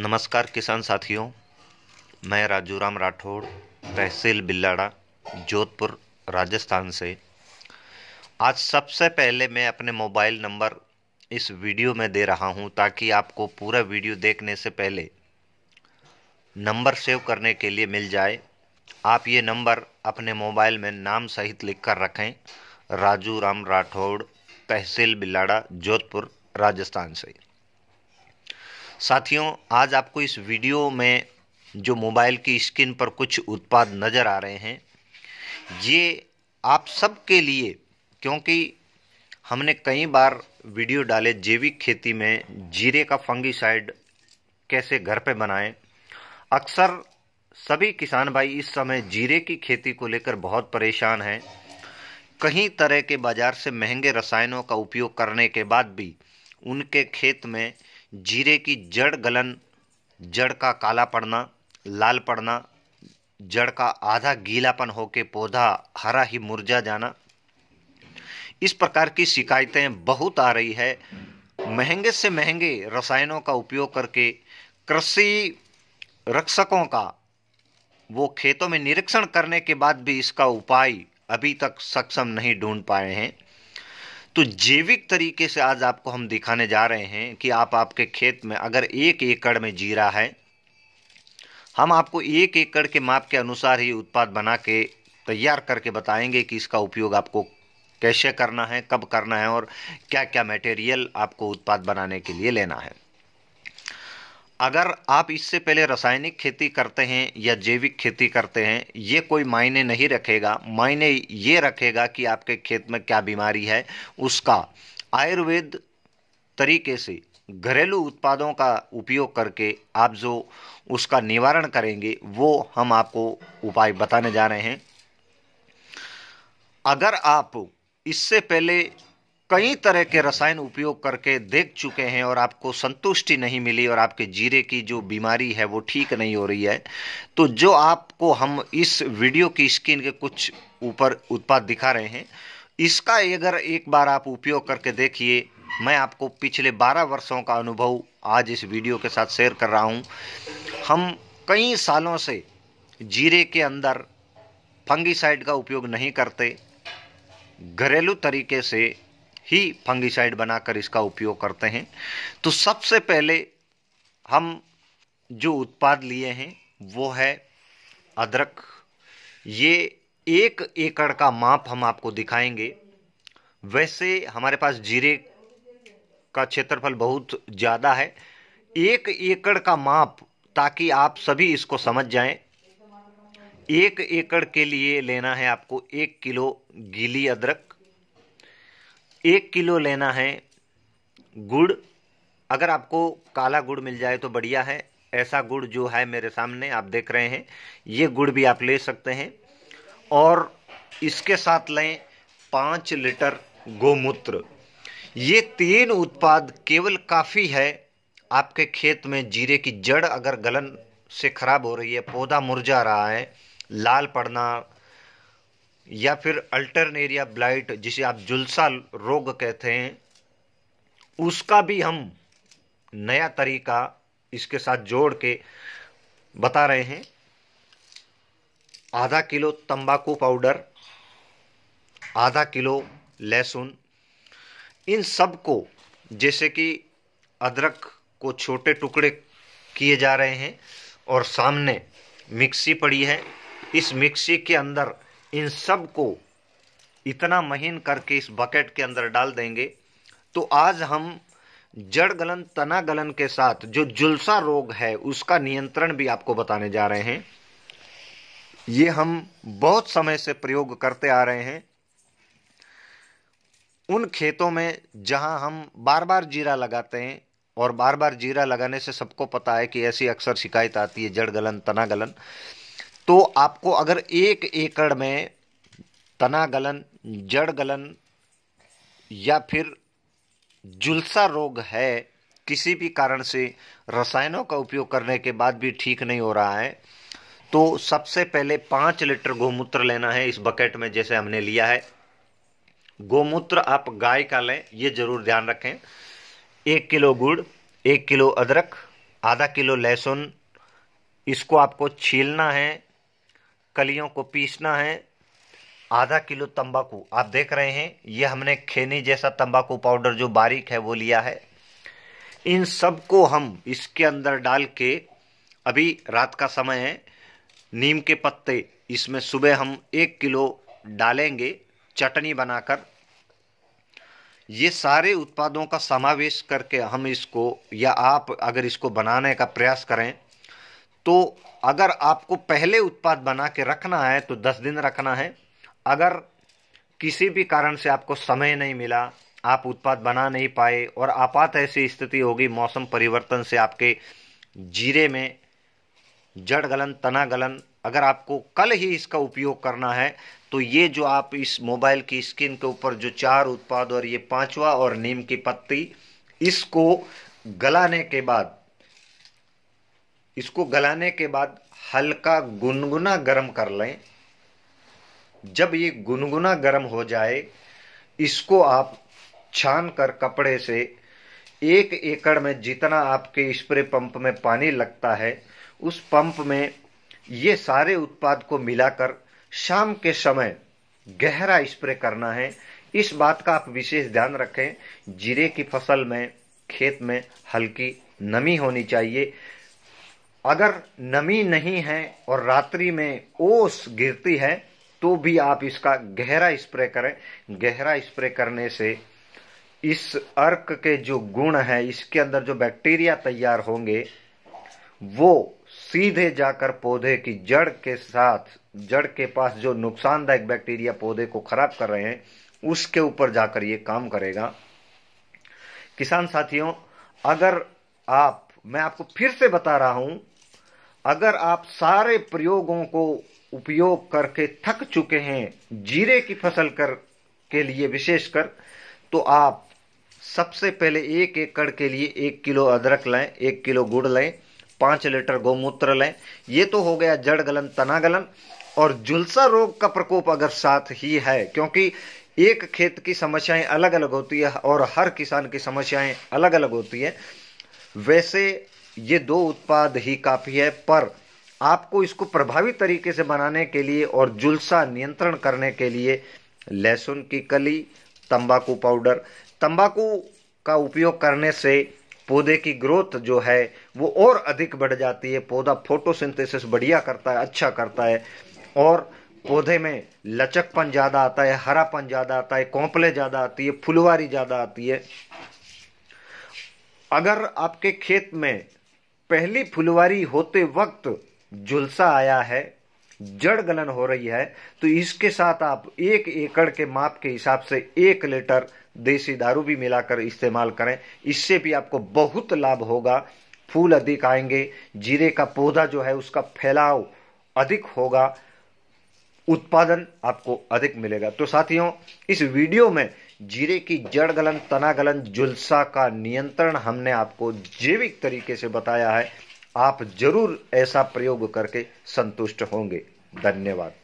नमस्कार किसान साथियों मैं राजू राम राठौड़ तहसील बिल्लाड़ा जोधपुर राजस्थान से आज सबसे पहले मैं अपने मोबाइल नंबर इस वीडियो में दे रहा हूं ताकि आपको पूरा वीडियो देखने से पहले नंबर सेव करने के लिए मिल जाए आप ये नंबर अपने मोबाइल में नाम सहित लिख कर रखें राजू राम राठौड़ तहसील बिल्लाड़ा जोधपुर राजस्थान से साथियों आज आपको इस वीडियो में जो मोबाइल की स्क्रीन पर कुछ उत्पाद नज़र आ रहे हैं ये आप सबके लिए क्योंकि हमने कई बार वीडियो डाले जैविक खेती में जीरे का फंगिसाइड कैसे घर पे बनाएं अक्सर सभी किसान भाई इस समय जीरे की खेती को लेकर बहुत परेशान हैं कहीं तरह के बाज़ार से महंगे रसायनों का उपयोग करने के बाद भी उनके खेत में जीरे की जड़ गलन जड़ का काला पड़ना लाल पड़ना जड़ का आधा गीलापन होके पौधा हरा ही मुरझा जाना इस प्रकार की शिकायतें बहुत आ रही है महंगे से महंगे रसायनों का उपयोग करके कृषि रक्षकों का वो खेतों में निरीक्षण करने के बाद भी इसका उपाय अभी तक सक्षम नहीं ढूंढ पाए हैं तो जैविक तरीके से आज आपको हम दिखाने जा रहे हैं कि आप आपके खेत में अगर एक एकड़ में जीरा है हम आपको एक एकड़ के माप के अनुसार ही उत्पाद बना के तैयार करके बताएंगे कि इसका उपयोग आपको कैसे करना है कब करना है और क्या क्या मटेरियल आपको उत्पाद बनाने के लिए लेना है अगर आप इससे पहले रासायनिक खेती करते हैं या जैविक खेती करते हैं ये कोई मायने नहीं रखेगा मायने ये रखेगा कि आपके खेत में क्या बीमारी है उसका आयुर्वेद तरीके से घरेलू उत्पादों का उपयोग करके आप जो उसका निवारण करेंगे वो हम आपको उपाय बताने जा रहे हैं अगर आप इससे पहले कई तरह के रसायन उपयोग करके देख चुके हैं और आपको संतुष्टि नहीं मिली और आपके जीरे की जो बीमारी है वो ठीक नहीं हो रही है तो जो आपको हम इस वीडियो की स्किन के कुछ ऊपर उत्पाद दिखा रहे हैं इसका अगर एक बार आप उपयोग करके देखिए मैं आपको पिछले 12 वर्षों का अनुभव आज इस वीडियो के साथ शेयर कर रहा हूँ हम कई सालों से जीरे के अंदर फंगीसाइड का उपयोग नहीं करते घरेलू तरीके से ही फंगिसाइड बनाकर इसका उपयोग करते हैं तो सबसे पहले हम जो उत्पाद लिए हैं वो है अदरक ये एक एकड़ का माप हम आपको दिखाएंगे वैसे हमारे पास जीरे का क्षेत्रफल बहुत ज़्यादा है एक एकड़ का माप ताकि आप सभी इसको समझ जाएं एक एकड़ के लिए लेना है आपको एक किलो गीली अदरक एक किलो लेना है गुड़ अगर आपको काला गुड़ मिल जाए तो बढ़िया है ऐसा गुड़ जो है मेरे सामने आप देख रहे हैं ये गुड़ भी आप ले सकते हैं और इसके साथ लें पाँच लीटर गोमूत्र ये तीन उत्पाद केवल काफ़ी है आपके खेत में जीरे की जड़ अगर गलन से खराब हो रही है पौधा मुरझा रहा है लाल पड़ना या फिर अल्टरनेरिया ब्लाइट जिसे आप जुलसा रोग कहते हैं उसका भी हम नया तरीका इसके साथ जोड़ के बता रहे हैं आधा किलो तंबाकू पाउडर आधा किलो लहसुन इन सब को जैसे कि अदरक को छोटे टुकड़े किए जा रहे हैं और सामने मिक्सी पड़ी है इस मिक्सी के अंदर इन सब को इतना महीन करके इस बकेट के अंदर डाल देंगे तो आज हम जड़ गलन तना गलन के साथ जो जुलसा रोग है उसका नियंत्रण भी आपको बताने जा रहे हैं ये हम बहुत समय से प्रयोग करते आ रहे हैं उन खेतों में जहां हम बार बार जीरा लगाते हैं और बार बार जीरा लगाने से सबको पता है कि ऐसी अक्सर शिकायत आती है जड़ गलन तना गलन तो आपको अगर एक एकड़ में तना गलन जड़ गलन या फिर जुलसा रोग है किसी भी कारण से रसायनों का उपयोग करने के बाद भी ठीक नहीं हो रहा है तो सबसे पहले पाँच लीटर गोमूत्र लेना है इस बकेट में जैसे हमने लिया है गोमूत्र आप गाय का लें ये जरूर ध्यान रखें एक किलो गुड़ एक किलो अदरक आधा किलो लहसुन इसको आपको छीलना है कलियों को पीसना है आधा किलो तंबाकू आप देख रहे हैं ये हमने खेनी जैसा तंबाकू पाउडर जो बारीक है वो लिया है इन सब को हम इसके अंदर डाल के अभी रात का समय है नीम के पत्ते इसमें सुबह हम एक किलो डालेंगे चटनी बनाकर ये सारे उत्पादों का समावेश करके हम इसको या आप अगर इसको बनाने का प्रयास करें तो अगर आपको पहले उत्पाद बना के रखना है तो दस दिन रखना है अगर किसी भी कारण से आपको समय नहीं मिला आप उत्पाद बना नहीं पाए और आपात ऐसी स्थिति होगी मौसम परिवर्तन से आपके जीरे में जड़ गलन तना गलन अगर आपको कल ही इसका उपयोग करना है तो ये जो आप इस मोबाइल की स्क्रीन के ऊपर जो चार उत्पाद और ये पांचवा और नीम की पत्ती इसको गलाने के बाद इसको गलाने के बाद हल्का गुनगुना गर्म कर लें जब ये गुनगुना गर्म हो जाए इसको आप छान कर कपड़े से एक एकड़ में जितना आपके स्प्रे पंप में पानी लगता है उस पंप में ये सारे उत्पाद को मिलाकर शाम के समय गहरा स्प्रे करना है इस बात का आप विशेष ध्यान रखें जीरे की फसल में खेत में हल्की नमी होनी चाहिए अगर नमी नहीं है और रात्रि में ओस गिरती है तो भी आप इसका गहरा स्प्रे करें गहरा स्प्रे करने से इस अर्क के जो गुण है इसके अंदर जो बैक्टीरिया तैयार होंगे वो सीधे जाकर पौधे की जड़ के साथ जड़ के पास जो नुकसानदायक बैक्टीरिया पौधे को खराब कर रहे हैं उसके ऊपर जाकर ये काम करेगा किसान साथियों अगर आप मैं आपको फिर से बता रहा हूं अगर आप सारे प्रयोगों को उपयोग करके थक चुके हैं जीरे की फसल कर के लिए विशेषकर तो आप सबसे पहले एक एकड़ के लिए एक किलो अदरक लें एक किलो गुड़ लें पाँच लीटर गौमूत्र लें ये तो हो गया जड़ गलन तना गलन और झुलसा रोग का प्रकोप अगर साथ ही है क्योंकि एक खेत की समस्याएं अलग अलग होती है और हर किसान की समस्याएं अलग अलग होती है वैसे ये दो उत्पाद ही काफ़ी है पर आपको इसको प्रभावी तरीके से बनाने के लिए और जुलसा नियंत्रण करने के लिए लहसुन की कली तंबाकू पाउडर तंबाकू का उपयोग करने से पौधे की ग्रोथ जो है वो और अधिक बढ़ जाती है पौधा फोटोसिंथेसिस बढ़िया करता है अच्छा करता है और पौधे में लचकपन ज़्यादा आता है हरापन ज़्यादा आता है कौपले ज़्यादा आती है फुलवारी ज़्यादा आती है अगर आपके खेत में पहली फुलवारी होते वक्त झुलसा आया है जड़ गलन हो रही है तो इसके साथ आप एक एकड़ के माप के हिसाब से एक लीटर देसी दारू भी मिलाकर इस्तेमाल करें इससे भी आपको बहुत लाभ होगा फूल अधिक आएंगे जीरे का पौधा जो है उसका फैलाव अधिक होगा उत्पादन आपको अधिक मिलेगा तो साथियों इस वीडियो में जीरे की जड़ गलन तना गलन जुलसा का नियंत्रण हमने आपको जैविक तरीके से बताया है आप जरूर ऐसा प्रयोग करके संतुष्ट होंगे धन्यवाद